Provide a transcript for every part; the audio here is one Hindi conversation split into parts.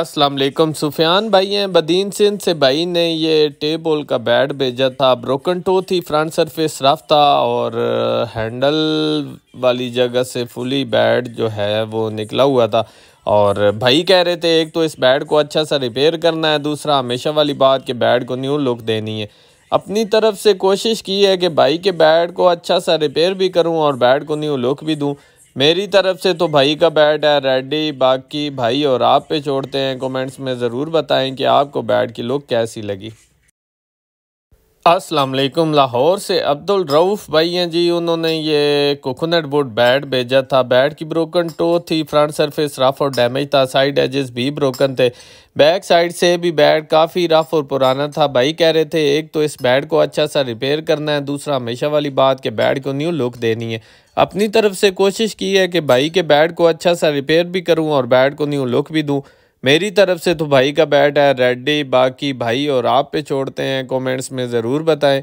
असलम सुफियान भाई हैं बदीन सिंह से भाई ने ये टेबल का बैट भेजा था ब्रोकन टो थी फ्रंट सरफेस रफ था और हैंडल वाली जगह से फुली बैट जो है वो निकला हुआ था और भाई कह रहे थे एक तो इस बैट को अच्छा सा रिपेयर करना है दूसरा हमेशा वाली बात कि बैट को न्यू लुक देनी है अपनी तरफ से कोशिश की है कि भाई के बैट को अच्छा सा रिपेयर भी करूं और बैट को न्यू लुक भी दूं मेरी तरफ से तो भाई का बैट है रेडी बाकी भाई और आप पे छोड़ते हैं कमेंट्स में ज़रूर बताएं कि आपको बैट की लुक कैसी लगी असलम लाहौर से अब्दुल रऊफ़ भाई हैं जी उन्होंने ये कोकोनट बोट बैट भेजा था बैट की ब्रोकन टो थी फ्रंट सरफेस रफ और डैमेज था साइड एजेस भी ब्रोकन थे बैक साइड से भी बैट काफ़ी रफ और पुराना था भाई कह रहे थे एक तो इस बैट को अच्छा सा रिपेयर करना है दूसरा हमेशा वाली बात कि बैट को न्यू लुक देनी है अपनी तरफ से कोशिश की है कि भाई के बैट को अच्छा सा रिपेयर भी करूँ और बैट को न्यू लुक भी दूँ मेरी तरफ से तो भाई का बैट है रेडी बाकी भाई और आप पे छोड़ते हैं कमेंट्स में ज़रूर बताएं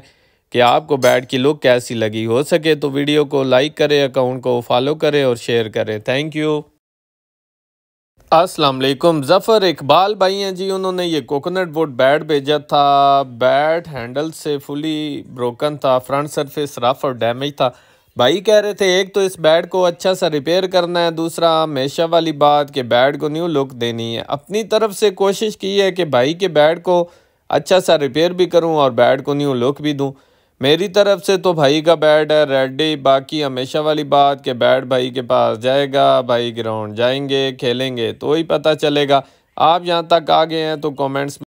कि आपको बैट की लुक कैसी लगी हो सके तो वीडियो को लाइक करें अकाउंट को फॉलो करें और शेयर करें थैंक यू अस्सलाम वालेकुम ज़फ़र इकबाल भाई हैं जी उन्होंने ये कोकोनट बोट बैट भेजा था बैट हैंडल से फुली ब्रोकन था फ्रंट सरफेस रफ और डैमेज था भाई कह रहे थे एक तो इस बेड को अच्छा सा रिपेयर करना है दूसरा हमेशा वाली बात कि बेड को न्यू लुक देनी है अपनी तरफ से कोशिश की है कि भाई के बेड को अच्छा सा रिपेयर भी करूं और बेड को न्यू लुक भी दूं मेरी तरफ से तो भाई का बैड है रेडी बाकी हमेशा वाली बात कि बैड भाई के पास जाएगा भाई ग्राउंड जाएंगे खेलेंगे तो ही पता चलेगा आप यहाँ तक आ गए हैं तो कॉमेंट्स